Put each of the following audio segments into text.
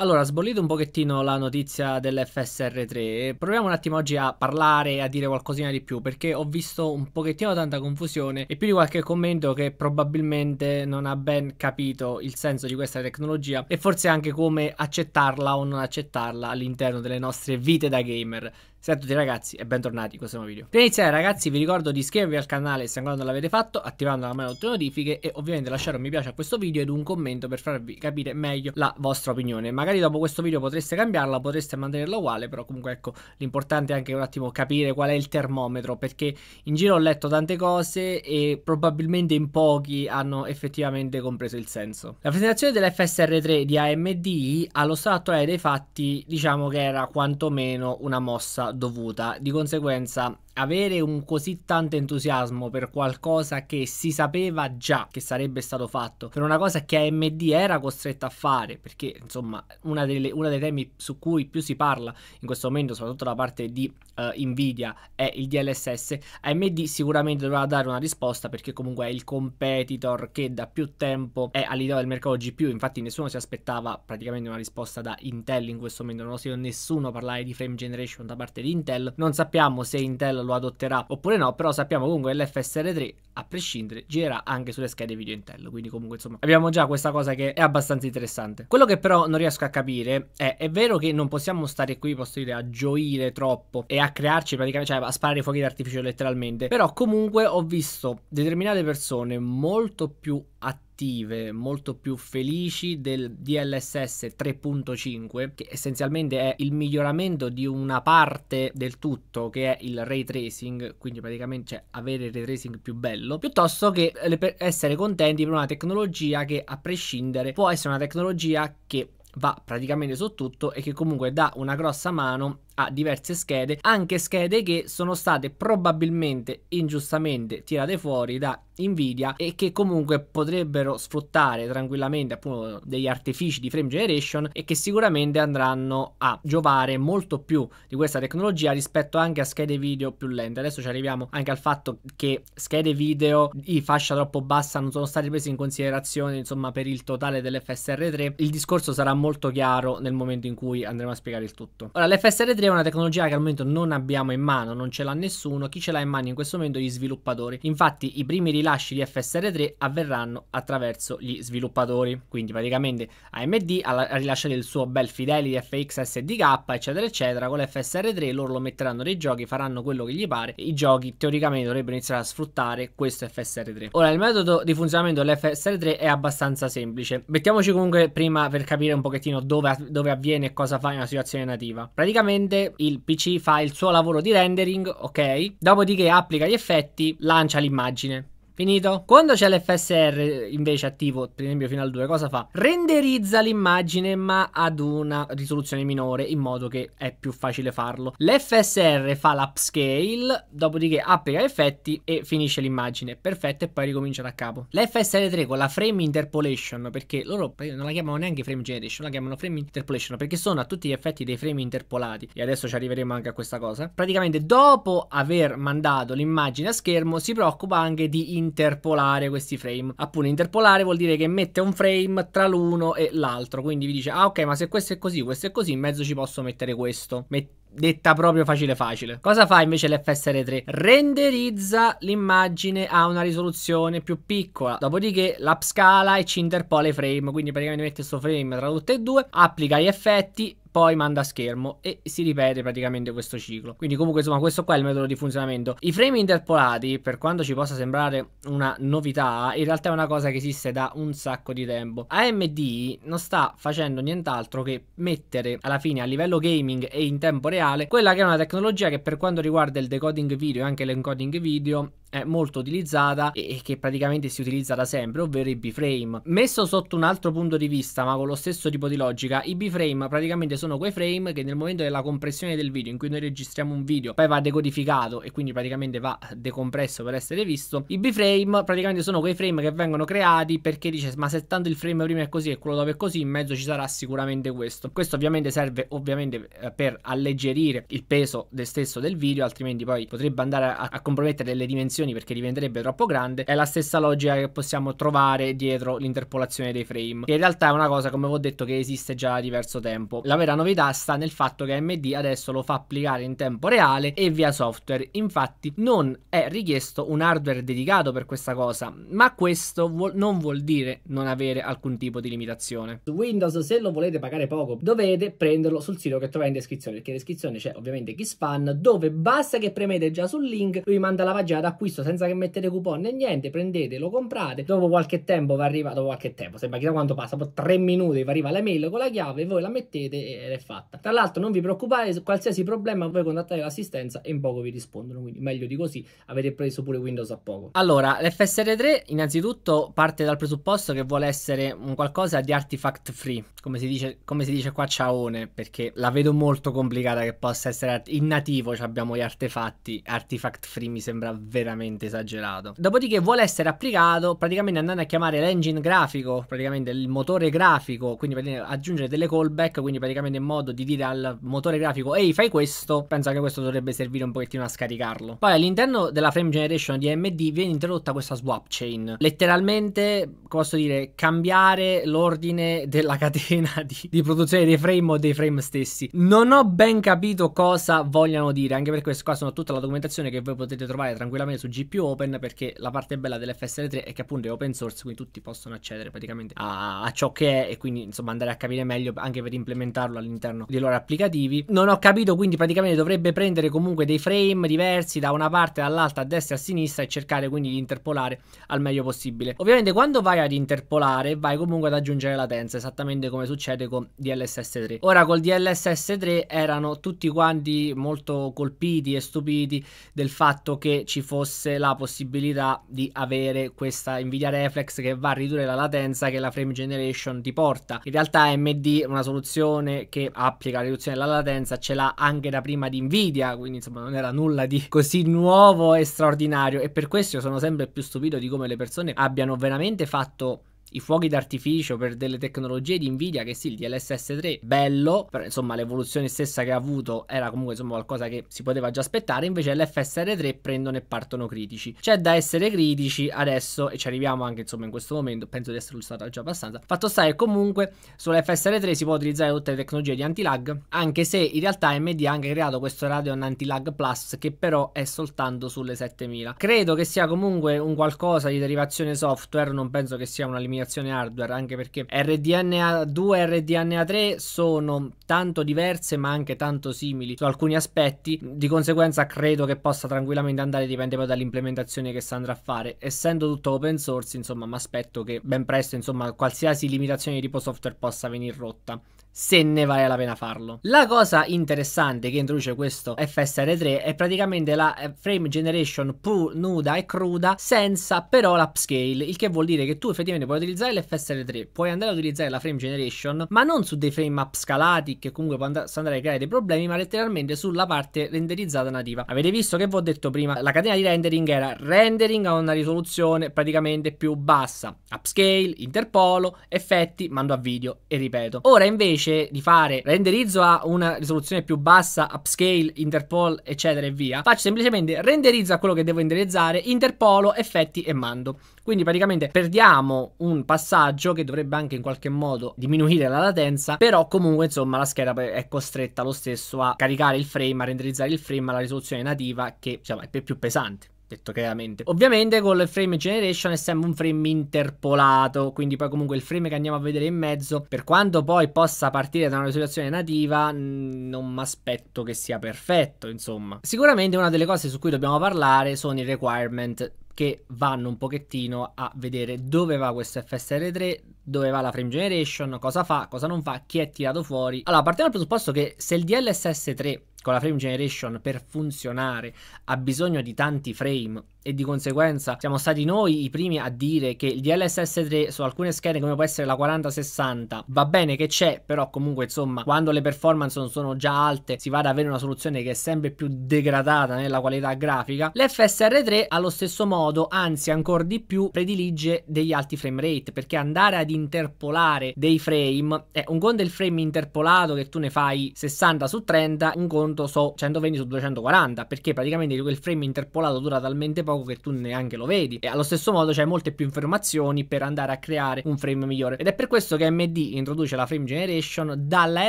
Allora, sbollito un pochettino la notizia dell'FSR3, proviamo un attimo oggi a parlare e a dire qualcosina di più perché ho visto un pochettino tanta confusione e più di qualche commento che probabilmente non ha ben capito il senso di questa tecnologia e forse anche come accettarla o non accettarla all'interno delle nostre vite da gamer. Ciao a tutti ragazzi e bentornati in questo nuovo video Per iniziare ragazzi vi ricordo di iscrivervi al canale se ancora non l'avete fatto Attivando la mano notifiche e ovviamente lasciare un mi piace a questo video ed un commento per farvi capire meglio la vostra opinione Magari dopo questo video potreste cambiarla, potreste mantenerla uguale Però comunque ecco l'importante è anche un attimo capire qual è il termometro Perché in giro ho letto tante cose e probabilmente in pochi hanno effettivamente compreso il senso La presentazione dell'FSR3 di AMD allo stato attuale dei fatti diciamo che era quantomeno una mossa dovuta, di conseguenza avere un così tanto entusiasmo per qualcosa che si sapeva già che sarebbe stato fatto, per una cosa che AMD era costretta a fare, perché insomma uno dei temi su cui più si parla in questo momento, soprattutto da parte di uh, Nvidia, è il DLSS, AMD sicuramente dovrà dare una risposta perché comunque è il competitor che da più tempo è all'idea del mercato GPU, infatti nessuno si aspettava praticamente una risposta da Intel in questo momento, non ho sentito nessuno parlare di frame generation da parte di Intel, non sappiamo se Intel lo lo adotterà oppure no, però sappiamo comunque che l'FSR3 a prescindere girerà anche sulle schede video Intel, quindi comunque insomma abbiamo già questa cosa che è abbastanza interessante. Quello che però non riesco a capire è è vero che non possiamo stare qui, posso dire, a gioire troppo e a crearci praticamente, cioè a sparare i fuochi d'artificio letteralmente, però comunque ho visto determinate persone molto più attive, molto più felici del DLSS 3.5, che essenzialmente è il miglioramento di una parte del tutto che è il ray tracing, quindi praticamente cioè, avere il ray tracing più bello, piuttosto che eh, essere contenti per una tecnologia che a prescindere può essere una tecnologia che va praticamente su tutto e che comunque dà una grossa mano a diverse schede, anche schede che sono state probabilmente ingiustamente tirate fuori da Nvidia e che comunque potrebbero sfruttare tranquillamente appunto degli artifici di frame generation e che sicuramente andranno a giovare molto più di questa tecnologia rispetto anche a schede video più lente. Adesso ci arriviamo anche al fatto che schede video di fascia troppo bassa non sono state prese in considerazione insomma per il totale dell'FSR3. Il discorso sarà molto chiaro nel momento in cui andremo a spiegare il tutto. Ora l'FSR3 una tecnologia che al momento non abbiamo in mano, non ce l'ha nessuno, chi ce l'ha in mano in questo momento? Gli sviluppatori. Infatti i primi rilasci di FSR3 avverranno attraverso gli sviluppatori, quindi praticamente AMD ha rilasciato il suo bel Fidelity FX SDK eccetera eccetera, con l'FSR3 loro lo metteranno nei giochi, faranno quello che gli pare i giochi teoricamente dovrebbero iniziare a sfruttare questo FSR3. Ora il metodo di funzionamento dell'FSR3 è abbastanza semplice, mettiamoci comunque prima per capire un pochettino dove, dove avviene e cosa fa in una situazione nativa. Praticamente prende il PC, fa il suo lavoro di rendering, ok? Dopodiché applica gli effetti, lancia l'immagine. Finito? Quando c'è l'FSR invece attivo, per esempio fino al 2, cosa fa? Renderizza l'immagine ma ad una risoluzione minore in modo che è più facile farlo. L'FSR fa l'upscale, dopodiché applica effetti e finisce l'immagine. Perfetto, e poi ricomincia da capo. L'FSR3 con la frame interpolation, perché loro eh, non la chiamano neanche frame generation, la chiamano frame interpolation perché sono a tutti gli effetti dei frame interpolati. E adesso ci arriveremo anche a questa cosa. Praticamente dopo aver mandato l'immagine a schermo si preoccupa anche di interpolare interpolare questi frame. Appunto, interpolare vuol dire che mette un frame tra l'uno e l'altro. Quindi vi dice, ah ok, ma se questo è così, questo è così, in mezzo ci posso mettere questo. Metti detta proprio facile facile. Cosa fa invece l'FSR3? Renderizza l'immagine a una risoluzione più piccola, dopodiché l'upscala e ci interpola i frame, quindi praticamente mette questo frame tra tutte e due, applica gli effetti poi manda a schermo e si ripete praticamente questo ciclo. Quindi comunque insomma questo qua è il metodo di funzionamento. I frame interpolati, per quanto ci possa sembrare una novità, in realtà è una cosa che esiste da un sacco di tempo. AMD non sta facendo nient'altro che mettere alla fine a livello gaming e in tempo reale reale, quella che è una tecnologia che per quanto riguarda il decoding video e anche l'encoding video eh, molto utilizzata e, e, che praticamente si utilizza da sempre, ovvero i B-frame. Messo sotto un altro punto di vista, ma con lo stesso tipo di logica, i B-frame praticamente sono quei frame che nel momento della compressione del video, in cui noi registriamo un video, poi va decodificato e quindi praticamente va decompresso per essere visto. I B-frame praticamente sono quei frame che vengono creati perché dice ma se tanto il frame prima è così e quello dopo è così, in mezzo ci sarà sicuramente questo. Questo ovviamente serve ovviamente eh, per alleggerire il peso del stesso del video, altrimenti poi potrebbe andare a, a compromettere le dimensioni frazioni perché diventerebbe troppo grande, è la stessa logica che possiamo trovare dietro l'interpolazione dei frame, che in realtà è una cosa, come vi ho detto, che esiste già da diverso tempo. La vera novità sta nel fatto che AMD adesso lo fa applicare in tempo reale e via software. Infatti non è richiesto un hardware dedicato per questa cosa, ma questo vuol non vuol dire non avere alcun tipo di limitazione. Su Windows se lo volete pagare poco dovete prenderlo sul sito che trovate in descrizione, perché in descrizione c'è ovviamente Keyspan dove basta che premete già sul link, lui manda la pagina d'acquisto acquisto senza che mettete coupon né niente, prendete, lo comprate, dopo qualche tempo vi arriva, dopo qualche tempo, sembra chissà quanto passa, dopo 3 minuti vi arriva la mail con la chiave, voi la mettete ed è fatta. Tra l'altro non vi preoccupate, qualsiasi problema voi contattate l'assistenza e in poco vi rispondono, quindi meglio di così, avete preso pure Windows a poco. Allora, l'FSR3 innanzitutto parte dal presupposto che vuole essere un qualcosa di artifact free, come si dice, come si dice qua ciaone, perché la vedo molto complicata che possa essere in nativo, cioè abbiamo gli artefatti, artifact free mi sembra veramente veramente esagerato. Dopodiché vuole essere applicato praticamente andando a chiamare l'engine grafico, praticamente il motore grafico, quindi aggiungere delle callback, quindi praticamente in modo di dire al motore grafico ehi fai questo, penso che questo dovrebbe servire un pochettino a scaricarlo. Poi all'interno della frame generation di AMD viene introdotta questa swap chain, letteralmente posso dire cambiare l'ordine della catena di, di produzione dei frame o dei frame stessi. Non ho ben capito cosa vogliano dire, anche perché qua sono tutta la documentazione che voi potete trovare tranquillamente su GPU open perché la parte bella dell'FSL3 è che appunto è open source, quindi tutti possono accedere praticamente a, a, ciò che è e quindi insomma andare a capire meglio anche per implementarlo all'interno dei loro applicativi. Non ho capito, quindi praticamente dovrebbe prendere comunque dei frame diversi da una parte, dall'altra, a destra e a sinistra e cercare quindi di interpolare al meglio possibile. Ovviamente quando vai ad interpolare vai comunque ad aggiungere latenza, esattamente come succede con DLSS3. Ora col DLSS3 erano tutti quanti molto colpiti e stupiti del fatto che ci fosse avesse la possibilità di avere questa Nvidia Reflex che va a ridurre la latenza che la frame generation ti porta. In realtà AMD una soluzione che applica la riduzione della latenza ce l'ha anche da prima di Nvidia, quindi insomma non era nulla di così nuovo e straordinario e per questo io sono sempre più stupito di come le persone abbiano veramente fatto i fuochi d'artificio per delle tecnologie di Nvidia che sì, il DLSS3 bello, però insomma l'evoluzione stessa che ha avuto era comunque insomma qualcosa che si poteva già aspettare, invece l'FSR3 prendono e partono critici. C'è da essere critici adesso e ci arriviamo anche insomma in questo momento, penso di essere stato già abbastanza. Fatto sta che comunque sull'FSR3 si può utilizzare tutte le tecnologie di anti-lag, anche se in realtà AMD ha anche creato questo Radeon Anti-Lag Plus che però è soltanto sulle 7000. Credo che sia comunque un qualcosa di derivazione software, non penso che sia una limitazione comunicazione hardware, anche perché RDNA2 e RDNA3 sono tanto diverse ma anche tanto simili su alcuni aspetti, di conseguenza credo che possa tranquillamente andare, dipende poi dall'implementazione che si andrà a fare. Essendo tutto open source, insomma, mi aspetto che ben presto, insomma, qualsiasi limitazione di tipo software possa venire rotta se ne vale la pena farlo. La cosa interessante che introduce questo FSR3 è praticamente la eh, frame generation pur nuda e cruda senza però l'upscale, il che vuol dire che tu effettivamente puoi utilizzare l'FSR3, puoi andare a utilizzare la frame generation, ma non su dei frame upscalati che comunque possono andare a creare dei problemi, ma letteralmente sulla parte renderizzata nativa. Avete visto che vi ho detto prima, la catena di rendering era rendering a una risoluzione praticamente più bassa, upscale, interpolo, effetti, mando a video e ripeto. Ora invece semplice di fare renderizzo a una risoluzione più bassa, upscale, interpol, eccetera e via. Faccio semplicemente renderizzo a quello che devo indirizzare, interpolo, effetti e mando. Quindi praticamente perdiamo un passaggio che dovrebbe anche in qualche modo diminuire la latenza, però comunque insomma la scheda è costretta lo stesso a caricare il frame, a renderizzare il frame alla risoluzione nativa che diciamo, è più pesante detto chiaramente. Ovviamente con il frame generation è sempre un frame interpolato, quindi poi comunque il frame che andiamo a vedere in mezzo, per quanto poi possa partire da una risoluzione nativa, non mi aspetto che sia perfetto, insomma. Sicuramente una delle cose su cui dobbiamo parlare sono i requirement che vanno un pochettino a vedere dove va questo FSR3, dove va la frame generation, cosa fa, cosa non fa, chi è tirato fuori. Allora, partiamo dal presupposto che se il DLSS3 con la frame generation per funzionare ha bisogno di tanti frame e di conseguenza siamo stati noi i primi a dire che il DLSS 3 su alcune schede come può essere la 4060 va bene che c'è però comunque insomma quando le performance non sono già alte si va ad avere una soluzione che è sempre più degradata nella qualità grafica l'FSR3 allo stesso modo anzi ancora di più predilige degli alti frame rate perché andare ad interpolare dei frame è eh, un conto del frame interpolato che tu ne fai 60 su 30 un conto conto so 120 su 240 perché praticamente quel frame interpolato dura talmente poco che tu neanche lo vedi e allo stesso modo c'è molte più informazioni per andare a creare un frame migliore ed è per questo che AMD introduce la frame generation dalla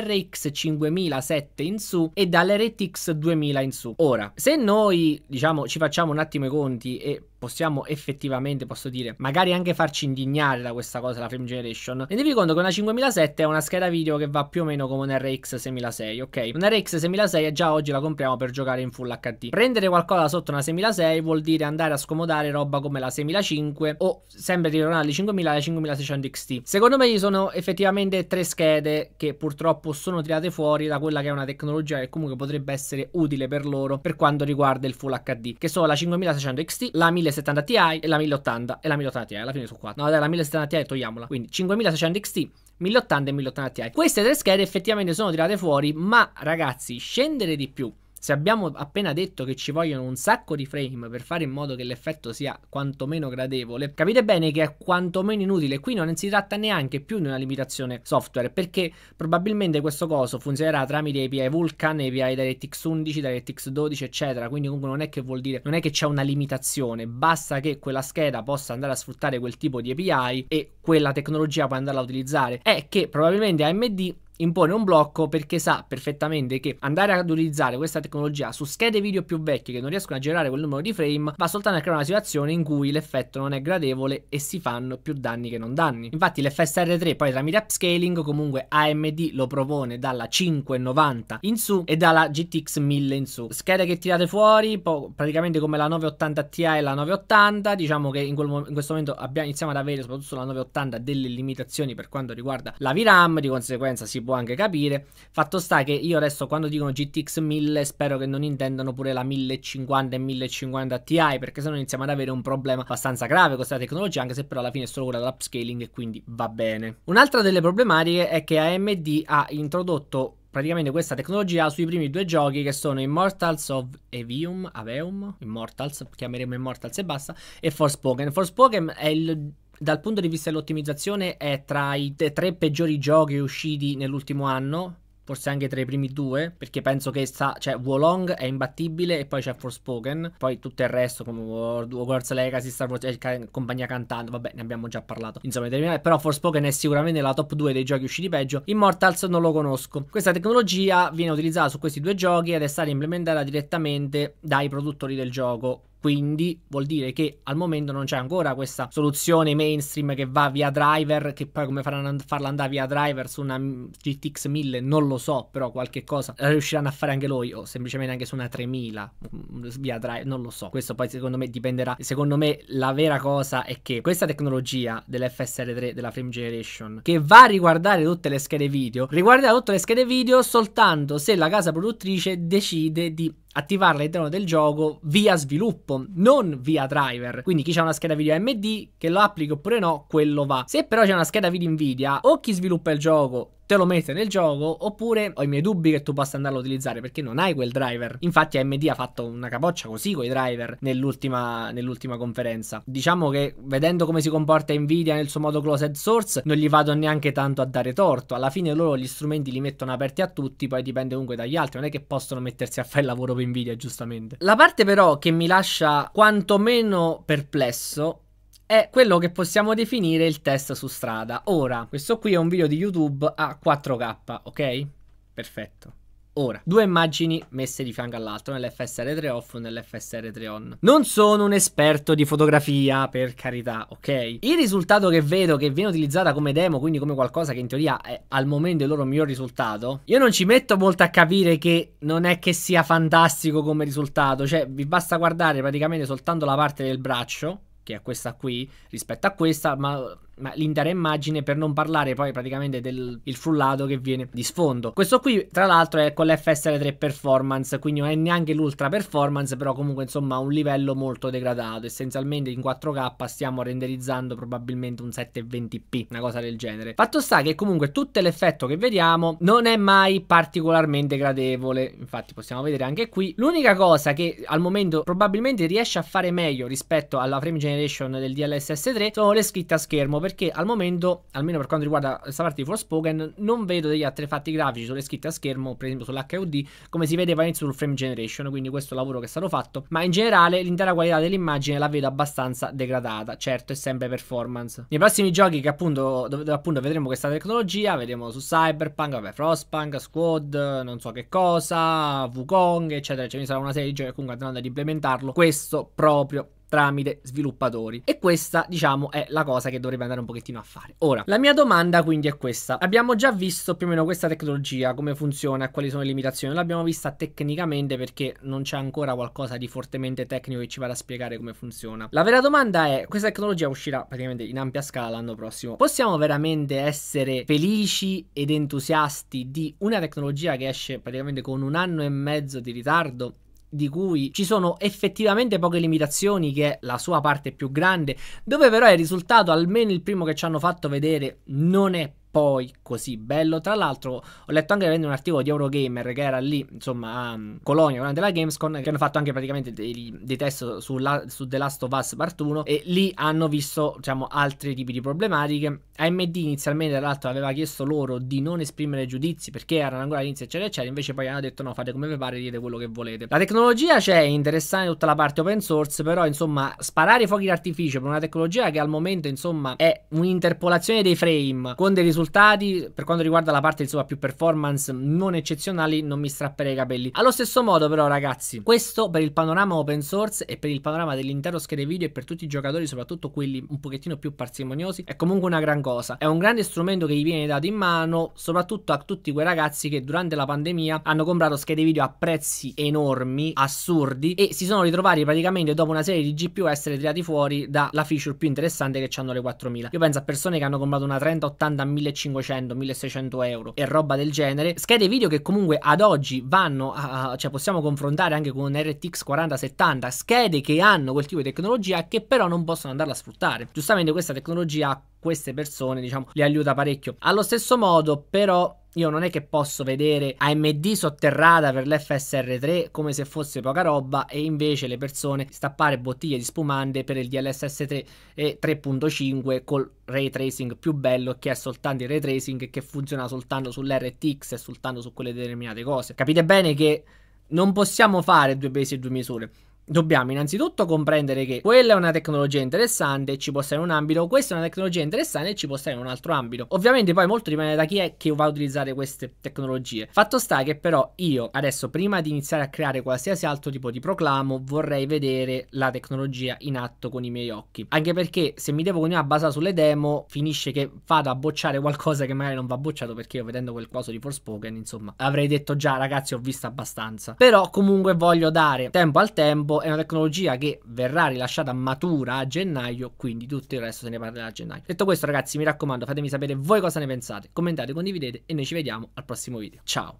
RX 5007 in su e dalla dall'RTX 2000 in su ora se noi diciamo ci facciamo un attimo i conti e possiamo effettivamente, posso dire, magari anche farci indignare da questa cosa, la Frame Generation, rendetevi conto che una 5007 è una scheda video che va più o meno come un RX 6006, ok? Un RX 6006 già oggi la compriamo per giocare in Full HD. Prendere qualcosa sotto una 6006 vuol dire andare a scomodare roba come la 6005 o sempre ritornare alle 5000 e alle 5600 XT. Secondo me ci sono effettivamente tre schede che purtroppo sono tirate fuori da quella che è una tecnologia che comunque potrebbe essere utile per loro per quanto riguarda il Full HD, che sono la 5600 XT, la 1000 1070 Ti e la 1080 e la 1080 Ti, alla fine su 4. No, dai, la 1070 Ti togliamola. Quindi 5600 XT, 1080 e 1080 Ti. Queste tre schede effettivamente sono tirate fuori, ma ragazzi, scendere di più se abbiamo appena detto che ci vogliono un sacco di frame per fare in modo che l'effetto sia quantomeno gradevole, capite bene che è quantomeno inutile. Qui non si tratta neanche più di una limitazione software, perché probabilmente questo coso funzionerà tramite API Vulkan, API DirectX 11, DirectX 12, eccetera. Quindi comunque non è che vuol dire, non è che c'è una limitazione, basta che quella scheda possa andare a sfruttare quel tipo di API e quella tecnologia può andarla a utilizzare. È che probabilmente AMD impone un blocco perché sa perfettamente che andare ad utilizzare questa tecnologia su schede video più vecchie che non riescono a generare quel numero di frame va soltanto a creare una situazione in cui l'effetto non è gradevole e si fanno più danni che non danni. Infatti l'FSR3 poi tramite upscaling comunque AMD lo propone dalla 590 in su e dalla GTX 1000 in su. Schede che tirate fuori, praticamente come la 980 Ti e la 980, diciamo che in, mo in questo momento abbiamo, iniziamo ad avere soprattutto sulla 980 delle limitazioni per quanto riguarda la VRAM, di conseguenza si può può anche capire. Fatto sta che io adesso quando dicono GTX 1000 spero che non intendano pure la 1050 e 1050 Ti perché sennò iniziamo ad avere un problema abbastanza grave con questa tecnologia anche se però alla fine è solo quella dell'upscaling e quindi va bene. Un'altra delle problematiche è che AMD ha introdotto praticamente questa tecnologia sui primi due giochi che sono Immortals of Evium, Aveum, Immortals, chiameremo Immortals e basta, e Forspoken. Forspoken è il dal punto di vista dell'ottimizzazione è tra i tre peggiori giochi usciti nell'ultimo anno, forse anche tra i primi due, perché penso che sta, cioè Wolong è imbattibile e poi c'è Forspoken, poi tutto il resto come World, Hogwarts Legacy, Star Wars e compagnia cantando, vabbè ne abbiamo già parlato, insomma però Forspoken è sicuramente la top 2 dei giochi usciti peggio, Immortals non lo conosco. Questa tecnologia viene utilizzata su questi due giochi ed è stata implementata direttamente dai produttori del gioco, quindi vuol dire che al momento non c'è ancora questa soluzione mainstream che va via driver, che poi come faranno a farla andare via driver su una GTX 1000 non lo so, però qualche cosa la riusciranno a fare anche loro, o semplicemente anche su una 3000 mm, via driver, non lo so. Questo poi secondo me dipenderà. Secondo me la vera cosa è che questa tecnologia dell'FSR3 della Frame Generation che va a riguardare tutte le schede video, riguarderà tutte le schede video soltanto se la casa produttrice decide di attivarla all'interno del gioco via sviluppo, non via driver. Quindi chi ha una scheda video AMD che lo applichi oppure no, quello va. Se però c'è una scheda video Nvidia, o chi sviluppa il gioco te lo mette nel gioco oppure ho i miei dubbi che tu possa andarlo a utilizzare perché non hai quel driver. Infatti AMD ha fatto una capoccia così con i driver nell'ultima, nell'ultima conferenza. Diciamo che vedendo come si comporta Nvidia nel suo modo closed source non gli vado neanche tanto a dare torto. Alla fine loro gli strumenti li mettono aperti a tutti, poi dipende comunque dagli altri, non è che possono mettersi a fare il lavoro per Nvidia giustamente. La parte però che mi lascia quantomeno perplesso è quello che possiamo definire il test su strada. Ora, questo qui è un video di YouTube a 4K, ok? Perfetto. Ora, due immagini messe di fianco all'altro nell'FSR3 off o nell'FSR3 on. Non sono un esperto di fotografia, per carità, ok? Il risultato che vedo che viene utilizzata come demo, quindi come qualcosa che in teoria è al momento il loro miglior risultato, io non ci metto molto a capire che non è che sia fantastico come risultato, cioè vi basta guardare praticamente soltanto la parte del braccio che è questa qui rispetto a questa, ma ma l'intera immagine per non parlare poi praticamente del frullato che viene di sfondo. Questo qui tra l'altro è con l'FSR3 performance, quindi non è neanche l'ultra performance, però comunque insomma un livello molto degradato, essenzialmente in 4K stiamo renderizzando probabilmente un 720p, una cosa del genere. Fatto sta che comunque tutto l'effetto che vediamo non è mai particolarmente gradevole, infatti possiamo vedere anche qui. L'unica cosa che al momento probabilmente riesce a fare meglio rispetto alla frame generation del DLSS3 sono le scritte a schermo perché al momento, almeno per quanto riguarda questa parte di Forspoken, non vedo degli artefatti grafici sulle scritte a schermo, per esempio sull'HUD, come si vedeva inizio sul frame generation, quindi questo lavoro che è stato fatto, ma in generale l'intera qualità dell'immagine la vedo abbastanza degradata, certo è sempre performance. Nei prossimi giochi che appunto, dove, appunto vedremo questa tecnologia, vedremo su Cyberpunk, vabbè, Frostpunk, Squad, non so che cosa, Wukong, eccetera, eccetera, ci sarà una serie di giochi che comunque andranno ad implementarlo, questo proprio tramite sviluppatori. E questa, diciamo, è la cosa che dovrebbe andare un pochettino a fare. Ora, la mia domanda quindi è questa. Abbiamo già visto più o meno questa tecnologia, come funziona, quali sono le limitazioni. L'abbiamo vista tecnicamente perché non c'è ancora qualcosa di fortemente tecnico che ci vada a spiegare come funziona. La vera domanda è, questa tecnologia uscirà praticamente in ampia scala l'anno prossimo. Possiamo veramente essere felici ed entusiasti di una tecnologia che esce praticamente con un anno e mezzo di ritardo? di cui ci sono effettivamente poche limitazioni, che è la sua parte più grande, dove però il risultato, almeno il primo che ci hanno fatto vedere, non è poi così bello. Tra l'altro, ho letto anche un articolo di Eurogamer che era lì, insomma, a Colonia durante la Gamescom, che hanno fatto anche praticamente dei, dei test su, la, su, The Last of Us Part 1 e lì hanno visto, diciamo, altri tipi di problematiche. AMD inizialmente, tra l'altro, aveva chiesto loro di non esprimere giudizi perché erano ancora all'inizio, eccetera, eccetera. Invece poi hanno detto no, fate come vi pare, dite quello che volete. La tecnologia c'è, è interessante tutta la parte open source, però, insomma, sparare i fuochi d'artificio per una tecnologia che al momento, insomma, è un'interpolazione dei frame con dei risultati risultati, per quanto riguarda la parte insomma più performance non eccezionali, non mi strapperei i capelli. Allo stesso modo però ragazzi, questo per il panorama open source e per il panorama dell'intero schede video e per tutti i giocatori, soprattutto quelli un pochettino più parsimoniosi, è comunque una gran cosa. È un grande strumento che gli viene dato in mano, soprattutto a tutti quei ragazzi che durante la pandemia hanno comprato schede video a prezzi enormi, assurdi e si sono ritrovati praticamente dopo una serie di GPU a essere tirati fuori dalla feature più interessante che hanno le 4000. Io penso a persone che hanno comprato una 3080 1000 1500-1600 euro e roba del genere. Schede video che comunque ad oggi vanno, a, cioè possiamo confrontare anche con un RTX 4070, schede che hanno quel tipo di tecnologia che però non possono andarla a sfruttare. Giustamente questa tecnologia a queste persone diciamo le aiuta parecchio. Allo stesso modo però io non è che posso vedere AMD sotterrata per l'FSR3 come se fosse poca roba e invece le persone stappare bottiglie di spumante per il DLSS3 e 3.5 col ray tracing più bello che è soltanto il ray tracing che funziona soltanto sull'RTX e soltanto su quelle determinate cose. Capite bene che non possiamo fare due pesi e due misure. Dobbiamo innanzitutto comprendere che quella è una tecnologia interessante, ci può stare in un ambito, questa è una tecnologia interessante e ci può stare in un altro ambito. Ovviamente poi molto dipende da chi è che va a utilizzare queste tecnologie. Fatto sta che però io adesso prima di iniziare a creare qualsiasi altro tipo di proclamo vorrei vedere la tecnologia in atto con i miei occhi. Anche perché se mi devo continuare a basare sulle demo finisce che vado a bocciare qualcosa che magari non va bocciato perché io vedendo quel coso di Forspoken insomma avrei detto già ragazzi ho visto abbastanza. Però comunque voglio dare tempo al tempo è una tecnologia che verrà rilasciata matura a gennaio, quindi tutto il resto se ne parlerà a gennaio. Detto questo ragazzi mi raccomando fatemi sapere voi cosa ne pensate, commentate, condividete e noi ci vediamo al prossimo video. Ciao!